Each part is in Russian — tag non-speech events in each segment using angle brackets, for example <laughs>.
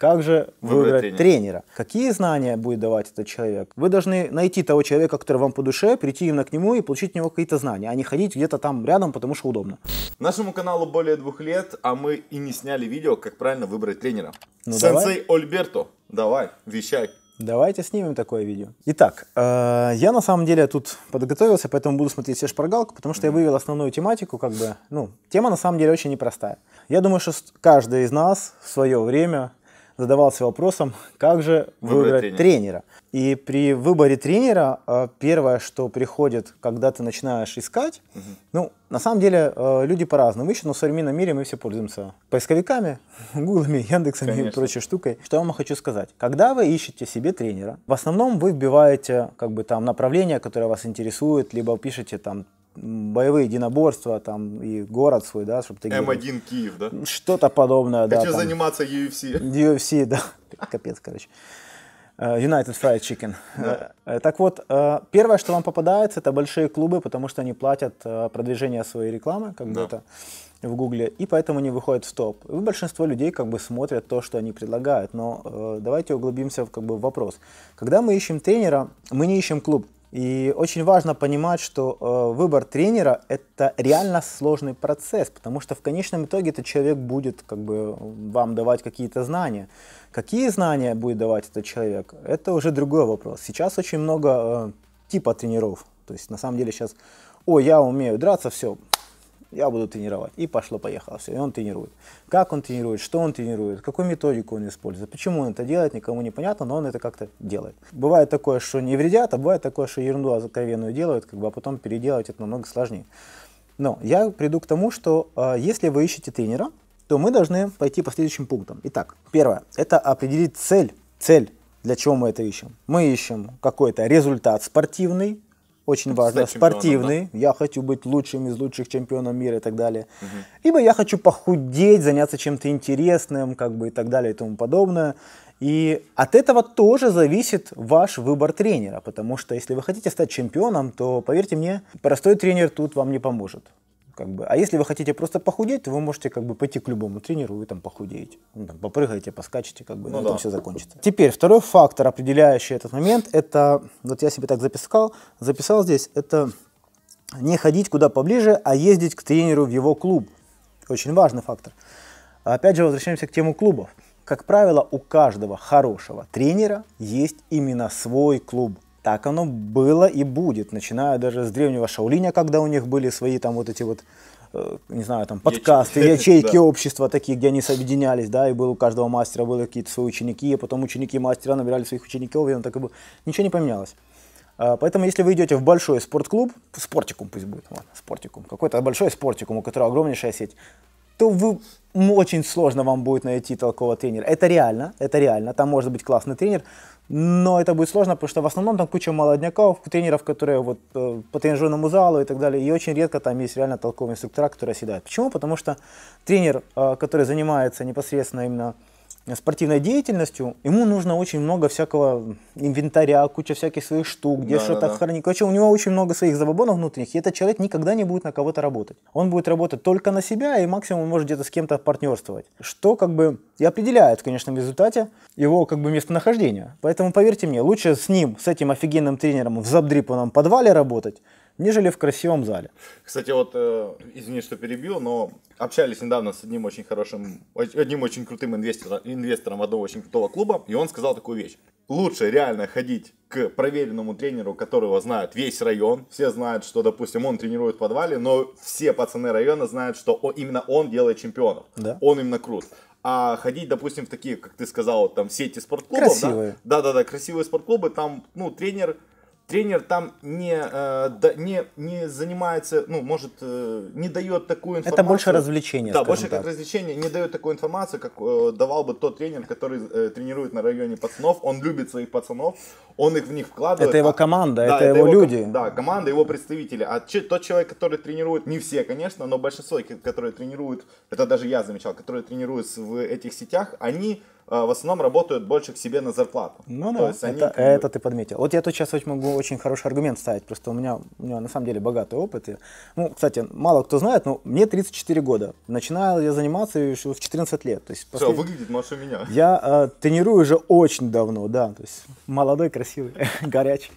Как же выбрать, выбрать тренера? тренера? Какие знания будет давать этот человек? Вы должны найти того человека, который вам по душе, прийти именно к нему и получить от него какие-то знания, а не ходить где-то там рядом, потому что удобно. Нашему каналу более двух лет, а мы и не сняли видео, как правильно выбрать тренера. Ну, Сенсей давай. Ольберто, давай, вещай. Давайте снимем такое видео. Итак, э, я на самом деле тут подготовился, поэтому буду смотреть все шпаргалку, потому что я вывел основную тематику, как бы, ну, тема на самом деле очень непростая. Я думаю, что каждый из нас в свое время задавался вопросом, как же выбрать, выбрать тренера. тренера. И при выборе тренера э, первое, что приходит, когда ты начинаешь искать, угу. ну, на самом деле э, люди по-разному ищут, но в современном мире мы все пользуемся поисковиками, <laughs> гуглами, яндексами Конечно. и прочей штукой. Что я вам хочу сказать? Когда вы ищете себе тренера, в основном вы вбиваете как бы там направление, которое вас интересует, либо пишете там боевые единоборства, там, и город свой, да, чтобы ты... М1 Киев, да? Что-то подобное, Хочу да. Хочу заниматься UFC. UFC, да. Капец, короче. Э, United Fried Chicken. Да. Э, так вот, э, первое, что вам попадается, это большие клубы, потому что они платят продвижение своей рекламы как да. будто в Гугле, и поэтому не выходят в топ. И большинство людей как бы смотрят то, что они предлагают. Но давайте углубимся в, как бы, в вопрос. Когда мы ищем тренера, мы не ищем клуб. И очень важно понимать, что э, выбор тренера – это реально сложный процесс, потому что в конечном итоге этот человек будет как бы, вам давать какие-то знания. Какие знания будет давать этот человек – это уже другой вопрос. Сейчас очень много э, типа тренеров. То есть на самом деле сейчас, о, я умею драться, все, я буду тренировать. И пошло-поехало все, и он тренирует. Как он тренирует, что он тренирует, какую методику он использует, почему он это делает, никому не понятно, но он это как-то делает. Бывает такое, что не вредят, а бывает такое, что ерунду закровенную делают, как бы, а потом переделать это намного сложнее. Но я приду к тому, что э, если вы ищете тренера, то мы должны пойти по следующим пунктам. Итак, первое – это определить цель, цель, для чего мы это ищем. Мы ищем какой-то результат спортивный, очень важно, спортивный, да? я хочу быть лучшим из лучших чемпионом мира и так далее. Угу. Либо я хочу похудеть, заняться чем-то интересным, как бы и так далее и тому подобное. И от этого тоже зависит ваш выбор тренера, потому что если вы хотите стать чемпионом, то, поверьте мне, простой тренер тут вам не поможет. Как бы. А если вы хотите просто похудеть, то вы можете как бы пойти к любому тренеру, и там похудеете. Ну, там, попрыгаете, поскачете, как бы, ну, и да. там все закончится. Теперь второй фактор, определяющий этот момент, это, вот я себе так записал, записал здесь, это не ходить куда поближе, а ездить к тренеру в его клуб. Очень важный фактор. Опять же, возвращаемся к тему клубов. Как правило, у каждого хорошего тренера есть именно свой клуб – так оно было и будет, начиная даже с древнего Шаулиня, когда у них были свои там вот эти вот, э, не знаю, там подкасты, <laughs> ячейки, ячейки да. общества такие, где они соединялись, да, и был у каждого мастера были какие-то свои ученики, и потом ученики мастера набирали своих учеников, и он так и был. Ничего не поменялось. А, поэтому, если вы идете в большой спортклуб, спортикум пусть будет, ладно, спортикум, какой-то большой спортикум, у которого огромнейшая сеть, то вы очень сложно вам будет найти толкового тренера. Это реально, это реально. Там может быть классный тренер, но это будет сложно, потому что в основном там куча молодняков, тренеров, которые вот э, по тренажерному залу и так далее. И очень редко там есть реально толковые инструктора, которые оседают. Почему? Потому что тренер, э, который занимается непосредственно именно спортивной деятельностью, ему нужно очень много всякого инвентаря, куча всяких своих штук, где да, что-то да, хранить. Короче, у него очень много своих забабонов внутренних, и этот человек никогда не будет на кого-то работать. Он будет работать только на себя, и максимум может где-то с кем-то партнерствовать. Что как бы и определяет, конечно, в результате его как бы местонахождение. Поэтому, поверьте мне, лучше с ним, с этим офигенным тренером в забдрипанном подвале работать, нежели в красивом зале. Кстати, вот, э, извини, что перебил, но общались недавно с одним очень хорошим, одним очень крутым инвестором, инвестором одного очень крутого клуба, и он сказал такую вещь. Лучше реально ходить к проверенному тренеру, которого знают весь район. Все знают, что, допустим, он тренирует в подвале, но все пацаны района знают, что он, именно он делает чемпионов. Да. Он именно крут а ходить, допустим, в такие, как ты сказал, там сети спортклубов. Красивые. Да, да, да, да красивые спортклубы, там, ну, тренер тренер там не, э, да, не, не занимается, ну, может, э, не дает такую информацию. Это больше развлечение. Да, больше так. как развлечение, не дает такую информацию, как э, давал бы тот тренер, который э, тренирует на районе пацанов. Он любит своих пацанов, он их в них вкладывает. Это его команда, а, это, да, это его, его люди. Да, команда, его представители. А че, тот человек, который тренирует, не все, конечно, но большинство, которые тренируют, это даже я замечал, которые тренируют в этих сетях, они Э, в основном работают больше к себе на зарплату. Ну да, это, они, это, это бы... ты подметил. Вот я тут сейчас могу очень хороший аргумент ставить, просто у меня, у меня на самом деле богатый опыт. И, ну, кстати, мало кто знает, но мне 34 года. Начинал я заниматься еще в 14 лет. То есть Все, выглядит Маша меня. Я э, тренирую уже очень давно, да, то есть молодой, красивый, <laughs> горячий.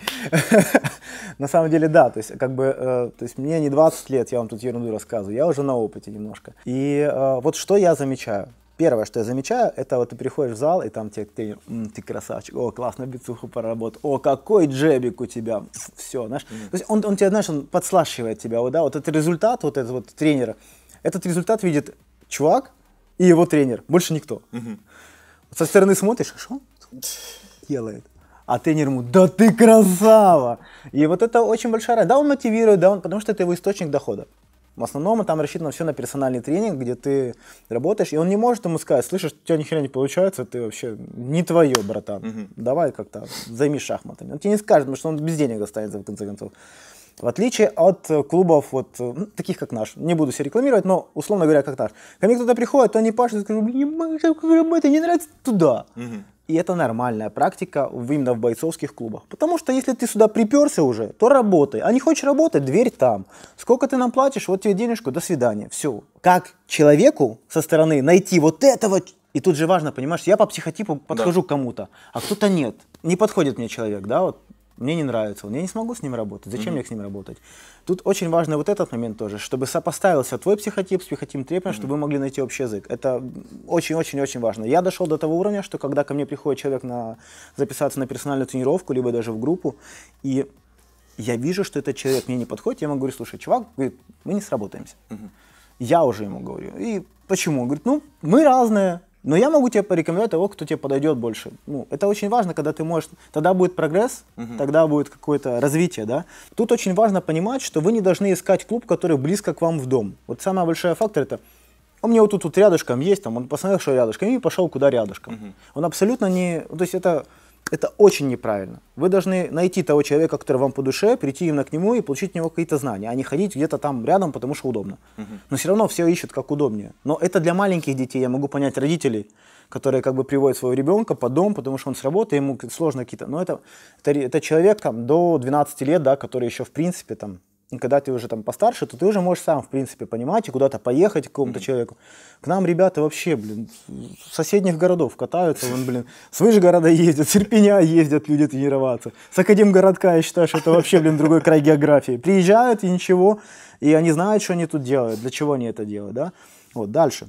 <laughs> На самом деле, да, то есть как бы, э, то есть мне не 20 лет, я вам тут ерунду рассказываю, я уже на опыте немножко. И э, вот что я замечаю? Первое, что я замечаю, это вот ты приходишь в зал, и там тебе, ты, ты красавчик, о, классно бицуху поработал, о, какой джебик у тебя, все, знаешь. Mm-hmm. То есть он, он тебя, знаешь, он подслашивает тебя, вот, да, вот этот результат, вот этот вот тренера, этот результат видит чувак и его тренер, больше никто. Mm-hmm. Со стороны смотришь, а что он делает? а тренер ему, да ты красава! И вот это очень большая разница. Да, он мотивирует, да, он, потому что это его источник дохода. В основном там рассчитано все на персональный тренинг, где ты работаешь, и он не может ему сказать, слышишь, у тебя ни хрена не получается, ты вообще не твое, братан, давай как-то займись шахматами. Он тебе не скажет, потому что он без денег останется в конце концов. В отличие от э, клубов, вот э, ну, таких как наш, не буду себя рекламировать, но условно говоря, как наш. Ко мне кто-то приходит, то они пашут, я скажу, блин, это не нравится, туда. Угу. Mm и это нормальная практика именно в бойцовских клубах. Потому что если ты сюда приперся уже, то работай. А не хочешь работать, дверь там. Сколько ты нам платишь, вот тебе денежку, до свидания. Все. Как человеку со стороны найти вот этого... И тут же важно, понимаешь, я по психотипу подхожу да. к кому-то, а кто-то нет. Не подходит мне человек, да, вот мне не нравится он, я не смогу с ним работать, зачем mm-hmm. мне с ним работать? Тут очень важный вот этот момент тоже, чтобы сопоставился твой психотип с психотипом Трепина, mm-hmm. чтобы вы могли найти общий язык. Это очень-очень-очень важно. Я дошел до того уровня, что когда ко мне приходит человек на, записаться на персональную тренировку, либо даже в группу, и я вижу, что этот человек мне не подходит, я ему говорю, слушай, чувак, говорит, мы не сработаемся. Mm-hmm. Я уже ему говорю. И почему? Он говорит, ну, мы разные, но я могу тебе порекомендовать того, кто тебе подойдет больше. Ну, это очень важно, когда ты можешь... Тогда будет прогресс, угу. тогда будет какое-то развитие, да. Тут очень важно понимать, что вы не должны искать клуб, который близко к вам в дом. Вот самый большой фактор это... Он мне вот тут тут рядышком есть, там, он посмотрел, что рядышком, и пошел куда рядышком. Угу. Он абсолютно не... То есть это это очень неправильно. Вы должны найти того человека, который вам по душе, прийти именно к нему и получить у него какие-то знания, а не ходить где-то там рядом, потому что удобно. Но все равно все ищут как удобнее. Но это для маленьких детей, я могу понять родителей, которые как бы приводят своего ребенка под дом, потому что он с работы, ему сложно какие-то... Но это, это, это человек там до 12 лет, да, который еще в принципе там когда ты уже там постарше, то ты уже можешь сам, в принципе, понимать и куда-то поехать к какому-то mm-hmm. человеку. К нам ребята вообще, блин, с соседних городов катаются, вон, блин, с города ездят, с Ирпеня ездят люди тренироваться. С Академгородка, я считаю, что это вообще, блин, другой край географии. Приезжают и ничего, и они знают, что они тут делают, для чего они это делают, да? Вот, дальше.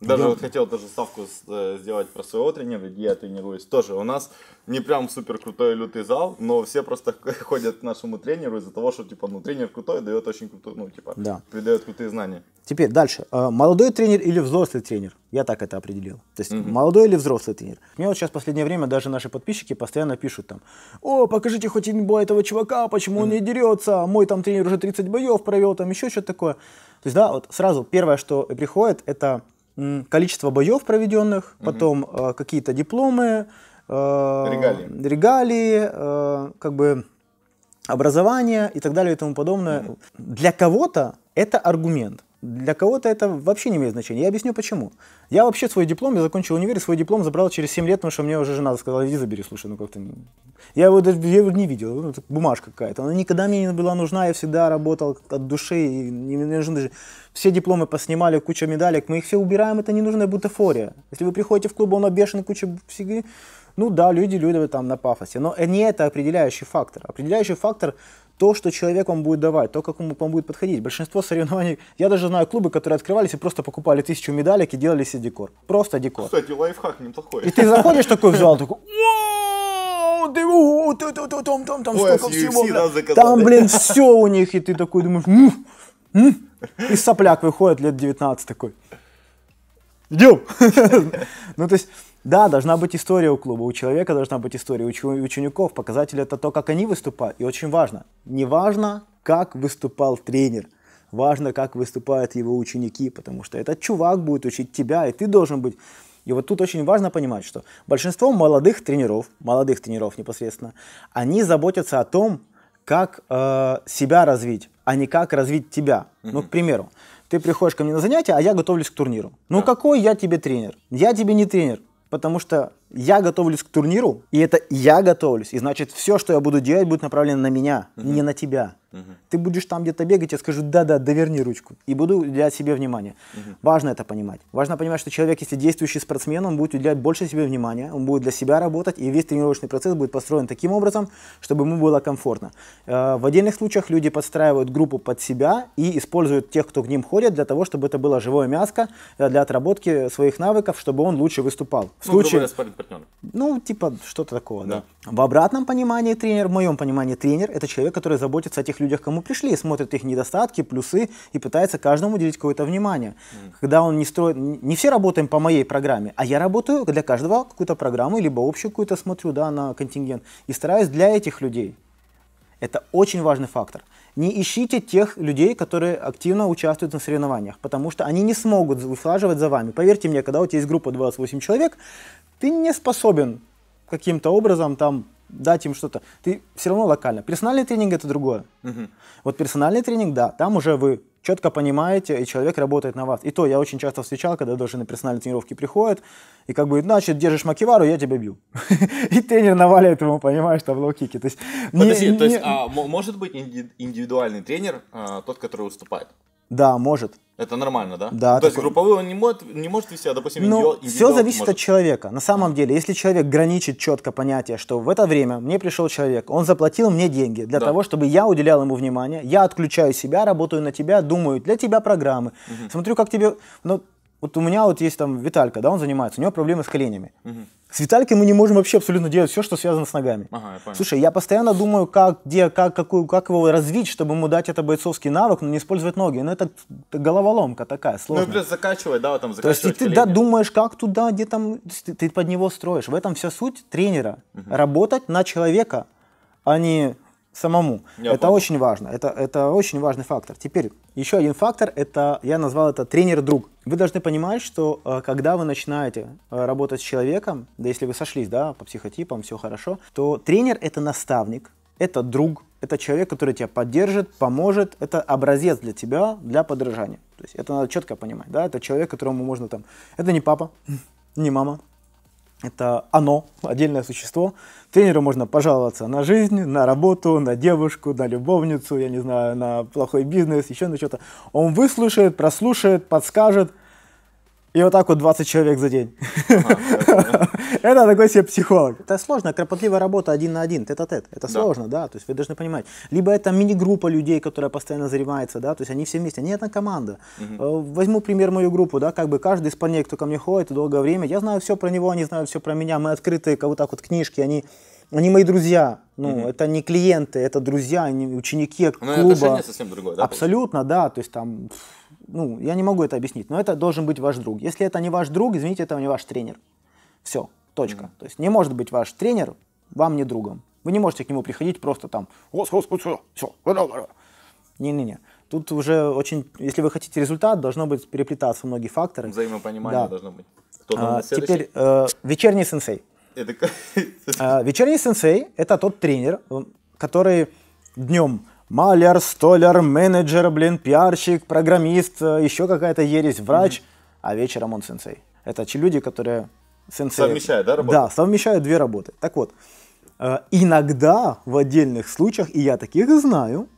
Даже я... вот хотел даже ставку э, сделать про своего тренера, где я тренируюсь. Тоже у нас не прям супер крутой лютый зал, но все просто <laughs> ходят к нашему тренеру из-за того, что типа, ну, тренер крутой, дает очень крутой ну, типа, да. придает крутые знания. Теперь дальше. А, молодой тренер или взрослый тренер? Я так это определил. То есть угу. молодой или взрослый тренер? Мне вот сейчас в последнее время даже наши подписчики постоянно пишут там, о, покажите хоть инбо этого чувака, почему угу. он не дерется, а мой там тренер уже 30 боев провел, там еще что-то такое. То есть, да, вот сразу первое, что приходит, это количество боев проведенных, угу. потом э, какие-то дипломы, э, регалии, регалии э, как бы образование и так далее и тому подобное. Угу. Для кого-то это аргумент. Для кого-то это вообще не имеет значения. Я объясню почему. Я вообще свой диплом, я закончил универ, свой диплом забрал через 7 лет, потому что мне уже жена сказала, иди забери, слушай, ну как-то... Я его даже я его не видел, ну, бумажка какая-то. Она никогда мне не была нужна, я всегда работал от души, и не нужны даже... Все дипломы поснимали, куча медалек, мы их все убираем, это ненужная бутафория. Если вы приходите в клуб, он обешен куча ну да, люди, люди там на пафосе, но не это определяющий фактор. Определяющий фактор то, что человек вам будет давать, то, как он вам будет подходить. Большинство соревнований, я даже знаю клубы, которые открывались и просто покупали тысячу медалек и делали себе декор. Просто декор. Кстати, лайфхак неплохой. И ты заходишь такой в зал, такой, <laughs> там, там, там столько всего, там, блин, все у них, и ты такой думаешь, и сопляк выходит лет 19 такой, идем. <laughs> Ну, то есть, да, должна быть история у клуба, у человека должна быть история, у учеников. Показатель это то, как они выступают. И очень важно. Не важно, как выступал тренер. Важно, как выступают его ученики, потому что этот чувак будет учить тебя, и ты должен быть и вот тут очень важно понимать, что большинство молодых тренеров, молодых тренеров непосредственно, они заботятся о том, как э, себя развить, а не как развить тебя. Mm-hmm. Ну, к примеру, ты приходишь ко мне на занятия, а я готовлюсь к турниру. Ну, да. какой я тебе тренер? Я тебе не тренер потому что я готовлюсь к турниру, и это я готовлюсь. И значит, все, что я буду делать, будет направлено на меня, угу. не на тебя. Угу. Ты будешь там где-то бегать, я скажу, да-да, доверни ручку. И буду уделять себе внимание. Угу. Важно это понимать. Важно понимать, что человек, если действующий спортсмен, он будет уделять больше себе внимания, он будет для себя работать, и весь тренировочный процесс будет построен таким образом, чтобы ему было комфортно. Э, в отдельных случаях люди подстраивают группу под себя и используют тех, кто к ним ходит, для того, чтобы это было живое мяско э, для отработки своих навыков, чтобы он лучше выступал. В ну, случае партнера. Ну, типа что-то такого, да. да. В обратном понимании тренер, в моем понимании тренер, это человек, который заботится о тех людях, кому пришли, смотрит их недостатки, плюсы и пытается каждому уделить какое-то внимание. Mm. Когда он не строит, не все работаем по моей программе, а я работаю для каждого какую-то программу, либо общую какую-то смотрю, да, на контингент и стараюсь для этих людей. Это очень важный фактор. Не ищите тех людей, которые активно участвуют на соревнованиях, потому что они не смогут выслаживать за вами. Поверьте мне, когда у тебя есть группа 28 человек, ты не способен каким-то образом там дать им что-то. Ты все равно локально. Персональный тренинг это другое. Угу. Вот персональный тренинг, да, там уже вы четко понимаете, и человек работает на вас. И то я очень часто встречал, когда даже на персональные тренировки приходят, и как бы, значит, держишь макивару, я тебя бью. <laughs> И тренер наваливает ему, понимаешь, там лоу-кики. То Подожди, то есть, а, может быть индивидуальный тренер, а, тот, который выступает? Да, может. Это нормально, да? Да. То такой... есть групповой он не может, не может вести, а, допустим, ну, индивидуал Все зависит может. от человека. На самом деле, если человек граничит четко понятие, что в это время мне пришел человек, он заплатил мне деньги для да. того, чтобы я уделял ему внимание, я отключаю себя, работаю на тебя, думаю для тебя программы, угу. смотрю, как тебе... Ну, вот у меня вот есть там Виталька, да, он занимается, у него проблемы с коленями. Угу. С Виталькой мы не можем вообще абсолютно делать все, что связано с ногами. Ага, я понял. Слушай, я постоянно думаю, как, где, как, какую, как его развить, чтобы ему дать это бойцовский навык, но не использовать ноги. Но ну, это, это головоломка такая, сложная. Ну и плюс закачивать, да, вот там закачивать То есть и ты да, думаешь, как туда, где там, ты, ты под него строишь. В этом вся суть тренера. Угу. Работать на человека, а не самому. Я это понял. очень важно. Это, это очень важный фактор. Теперь еще один фактор, это я назвал это тренер-друг. Вы должны понимать, что э, когда вы начинаете э, работать с человеком, да если вы сошлись, да, по психотипам, все хорошо, то тренер это наставник, это друг, это человек, который тебя поддержит, поможет, это образец для тебя, для подражания. То есть это надо четко понимать, да, это человек, которому можно там, это не папа, <laughs> не мама, это оно, отдельное существо. Тренеру можно пожаловаться на жизнь, на работу, на девушку, на любовницу, я не знаю, на плохой бизнес, еще на что-то. Он выслушает, прослушает, подскажет, и вот так вот 20 человек за день. Это такой себе психолог. Это сложно, кропотливая работа один на один, тет-а-тет. Это сложно, да, то есть вы должны понимать. Либо это мини-группа людей, которая постоянно заревается, да, то есть они все вместе, они одна команда. Э, возьму пример мою группу, да, как бы каждый из парней, кто ко мне ходит долгое время, я знаю все про него, они знают все про меня, мы открытые, как вот так вот книжки, они они мои друзья. Ну, mm это не клиенты, это друзья, они ученики ну, клуба. Но отношение совсем другое, да? Абсолютно, да. То есть там ну, я не могу это объяснить, но это должен быть ваш друг. Если это не ваш друг, извините, это не ваш тренер. Все, точка. Mm-hmm. То есть не может быть ваш тренер вам не другом. Вы не можете к нему приходить просто там, все, все. не-не-не. Тут уже очень, если вы хотите результат, должно быть переплетаться многие факторы. Взаимопонимание да. должно быть. Кто а, теперь э, вечерний сенсей. Это... а, вечерний сенсей – это тот тренер, который днем маляр, столяр, менеджер, блин, пиарщик, программист, э, еще какая-то ересь, врач, mm-hmm. а вечером он сенсей. Это те люди, которые сенсей... Совмещают, да, работу? Да, совмещают две работы. Так вот, э, иногда в отдельных случаях, и я таких знаю,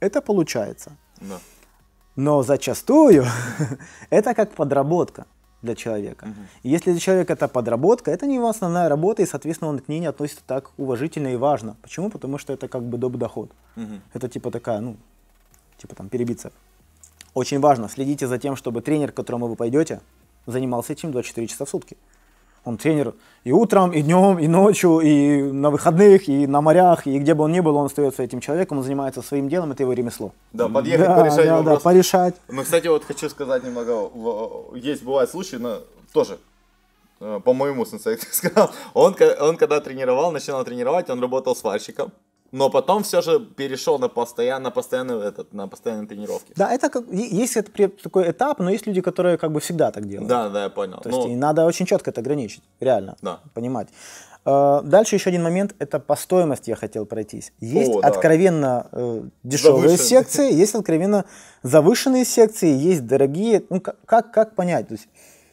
это получается. Да. Но зачастую <laughs> это как подработка для человека. Угу. если для человека это подработка, это не его основная работа, и, соответственно, он к ней не относится так уважительно и важно. Почему? Потому что это как бы доп. доход. Угу. Это типа такая, ну, типа там перебиться. Очень важно, следите за тем, чтобы тренер, к которому вы пойдете, занимался этим 24 часа в сутки. Он тренер и утром, и днем, и ночью, и на выходных, и на морях, и где бы он ни был, он остается этим человеком, он занимается своим делом, это его ремесло. Да, подъехать, да, порешать да, Да, порешать. Ну, кстати, вот хочу сказать немного, есть бывают случаи, но тоже э, по моему сенсей <laughs> сказал, он, он когда тренировал, начинал тренировать, он работал сварщиком, но потом все же перешел на постоянно, постоянно этот, на постоянные тренировки. Да, это как, есть это, такой этап, но есть люди, которые как бы всегда так делают. Да, да, я понял. То ну, есть и надо очень четко это ограничить, реально, да. понимать. А, дальше еще один момент, это по стоимости я хотел пройтись. Есть О, откровенно э, дешевые завышенные. секции, есть откровенно завышенные секции, есть дорогие. Ну как, как понять? То есть,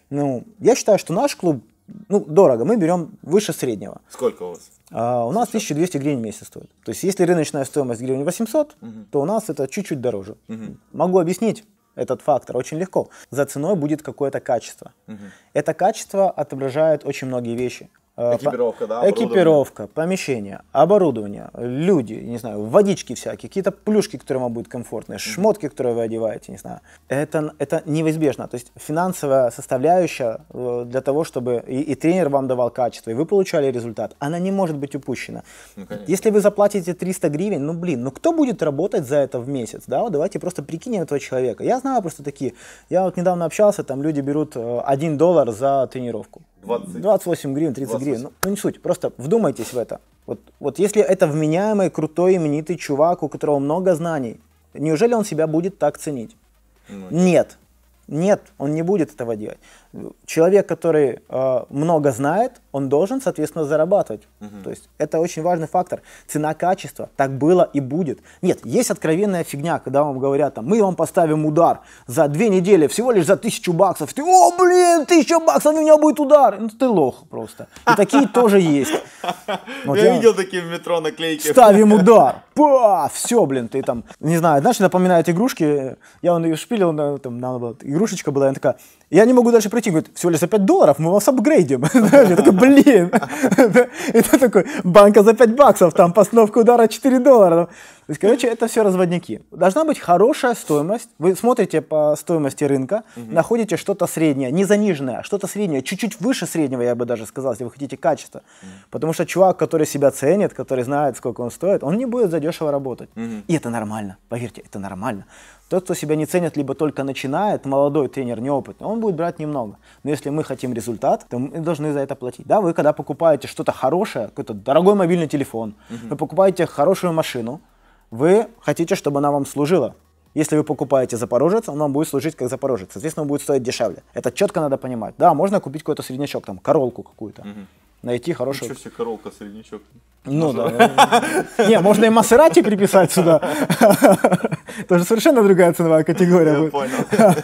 ну, я считаю, что наш клуб ну, дорого, мы берем выше среднего. Сколько у вас? А у нас 1200 гривен в месяц стоит. То есть, если рыночная стоимость гривен 800, угу. то у нас это чуть-чуть дороже. Угу. Могу объяснить этот фактор очень легко. За ценой будет какое-то качество. Угу. Это качество отображает очень многие вещи. Э, экипировка, да, Экипировка, помещение, оборудование, люди, не знаю, водички всякие, какие-то плюшки, которые вам будут комфортны, шмотки, которые вы одеваете, не знаю. Это, это неизбежно. То есть финансовая составляющая э, для того, чтобы и, и тренер вам давал качество, и вы получали результат, она не может быть упущена. Ну, Если вы заплатите 300 гривен, ну блин, ну кто будет работать за это в месяц, да? Вот давайте просто прикинем этого человека. Я знаю просто такие, я вот недавно общался, там люди берут 1 э, доллар за тренировку. 20... 28 гривен, 30 28. гривен. Ну, ну не суть, просто вдумайтесь в это. Вот, вот если это вменяемый, крутой, именитый чувак, у которого много знаний, неужели он себя будет так ценить? Ну, нет. нет. Нет, он не будет этого делать человек, который э, много знает, он должен, соответственно, зарабатывать. Угу. То есть это очень важный фактор. Цена-качество. Так было и будет. Нет, есть откровенная фигня, когда вам говорят, там, мы вам поставим удар за две недели, всего лишь за тысячу баксов. Ты, о, блин, тысяча баксов, у меня будет удар. Ну ты лох просто. И такие тоже есть. <laughs> Я видел такие в метро наклейки. Ставим <laughs> удар. Па! Все, блин, ты там, не знаю, знаешь, напоминает игрушки. Я он ее шпилил, там, игрушечка была, она такая, я не могу дальше пройти. Говорит, всего лишь за 5 долларов мы вас апгрейдим. <laughs> Я такой, блин. <laughs> И такой, банка за 5 баксов, там постановка удара 4 доллара. короче, это все разводники. Должна быть хорошая стоимость. Вы смотрите по стоимости рынка, находите что-то среднее, не заниженное, а что-то среднее, чуть-чуть выше среднего, я бы даже сказал, если вы хотите качество. Потому что чувак, который себя ценит, который знает, сколько он стоит, он не будет задешево работать. И это нормально, поверьте, это нормально. Тот, кто себя не ценит, либо только начинает, молодой тренер, неопытный, он будет брать немного. Но если мы хотим результат, то мы должны за это платить. Да, вы когда покупаете что-то хорошее, какой-то дорогой мобильный телефон, угу. вы покупаете хорошую машину, вы хотите, чтобы она вам служила. Если вы покупаете запорожец, он вам будет служить как запорожец. Соответственно, он будет стоить дешевле. Это четко надо понимать. Да, можно купить какой-то среднячок, там, королку какую-то. Угу найти хорошего... Ничего себе, королка, среднячок. Ну да. Не, можно и Масерати приписать сюда. <laughs> Тоже совершенно другая ценовая категория. Я понял. <laughs>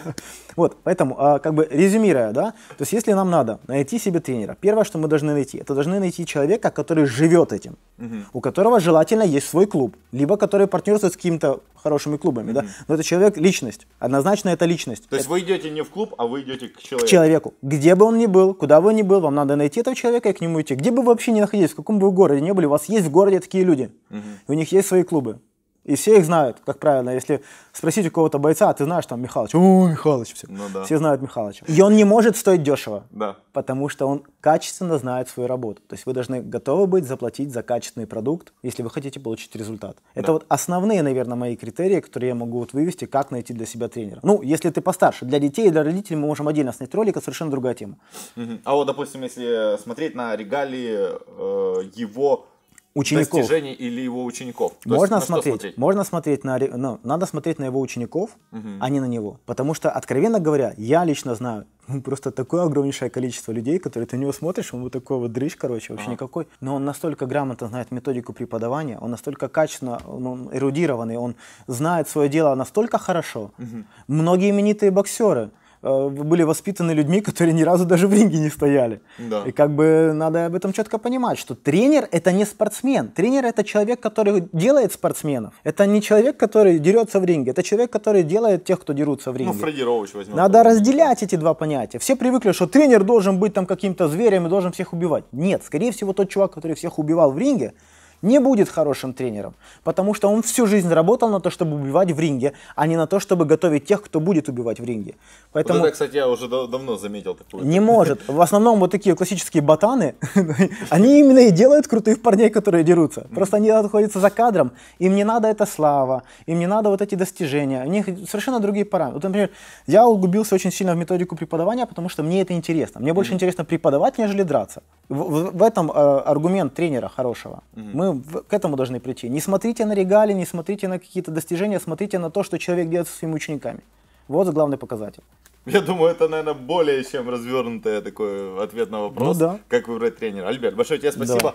Вот, поэтому, а, как бы резюмируя, да, то есть если нам надо найти себе тренера, первое, что мы должны найти, это должны найти человека, который живет этим, угу. у которого желательно есть свой клуб, либо который партнерствует с какими-то хорошими клубами, угу. да, но это человек личность, однозначно это личность. То есть это... вы идете не в клуб, а вы идете к человеку. К человеку, где бы он ни был, куда бы он ни был, вам надо найти этого человека и к нему идти, где бы вы вообще ни находились, в каком бы вы городе не были, у вас есть в городе такие люди, угу. у них есть свои клубы. И все их знают, как правило. Если спросить у кого-то бойца, а ты знаешь там Михалыч? О, Михалыч, все. Ну, да. все знают Михалыча. И он не может стоить дешево, да. потому что он качественно знает свою работу. То есть вы должны готовы быть заплатить за качественный продукт, если вы хотите получить результат. Это вот основные, наверное, мои критерии, которые я могу вот вывести, как найти для себя тренера. Ну, если ты постарше, для детей и для родителей мы можем отдельно снять ролик, это совершенно другая тема. Угу. А вот, допустим, если смотреть на регалии э, его учеников. Достижений или его учеников. То можно есть, смотреть, смотреть, можно смотреть на, ну, надо смотреть на его учеников, угу. а не на него, потому что откровенно говоря, я лично знаю ну, просто такое огромнейшее количество людей, которые ты на него смотришь, он вот такой вот дрыж, короче, вообще а. никакой, но он настолько грамотно знает методику преподавания, он настолько качественно, ну, он эрудированный, он знает свое дело настолько хорошо. Угу. Многие именитые боксеры Э, были воспитаны людьми, которые ни разу даже в ринге не стояли. Да. И как бы надо об этом четко понимать, что тренер это не спортсмен. Тренер это человек, который делает спортсменов. Это не человек, который дерется в ринге. Это человек, который делает тех, кто дерутся в ну, ринге. Ну, Фредди Роуч возьмем. Надо по-моему. разделять эти два понятия. Все привыкли, что тренер должен быть там каким-то зверем и должен всех убивать. Нет, скорее всего, тот чувак, который всех убивал в ринге, не будет хорошим тренером, потому что он всю жизнь работал на то, чтобы убивать в ринге, а не на то, чтобы готовить тех, кто будет убивать в ринге. Поэтому... Вот это, кстати, я уже да- давно заметил такое. Не может. В основном вот такие классические ботаны, <laughs> они именно и делают крутых парней, которые дерутся. Просто они находятся за кадром, им не надо эта слава, им не надо вот эти достижения, у них совершенно другие параметры. Вот, например, я углубился очень сильно в методику преподавания, потому что мне это интересно. Мне больше интересно преподавать, нежели драться. В, в этом э, аргумент тренера хорошего. Угу. Мы в, к этому должны прийти. Не смотрите на регалии, не смотрите на какие-то достижения, смотрите на то, что человек делает со своими учениками. Вот главный показатель. Я думаю, это, наверное, более чем развернутый такой ответ на вопрос, ну, да. как выбрать тренера. Альберт, большое тебе спасибо. Да.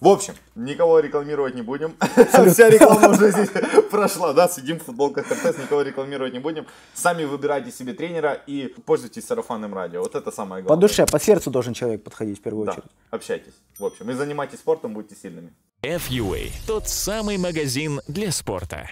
В общем, никого рекламировать не будем. <laughs> Вся реклама уже здесь <laughs> прошла, да, сидим в футболках РТС, никого рекламировать не будем. Сами выбирайте себе тренера и пользуйтесь сарафанным радио. Вот это самое главное. По душе, по сердцу должен человек подходить в первую да, очередь. общайтесь. В общем, и занимайтесь спортом, будьте сильными. FUA – тот самый магазин для спорта.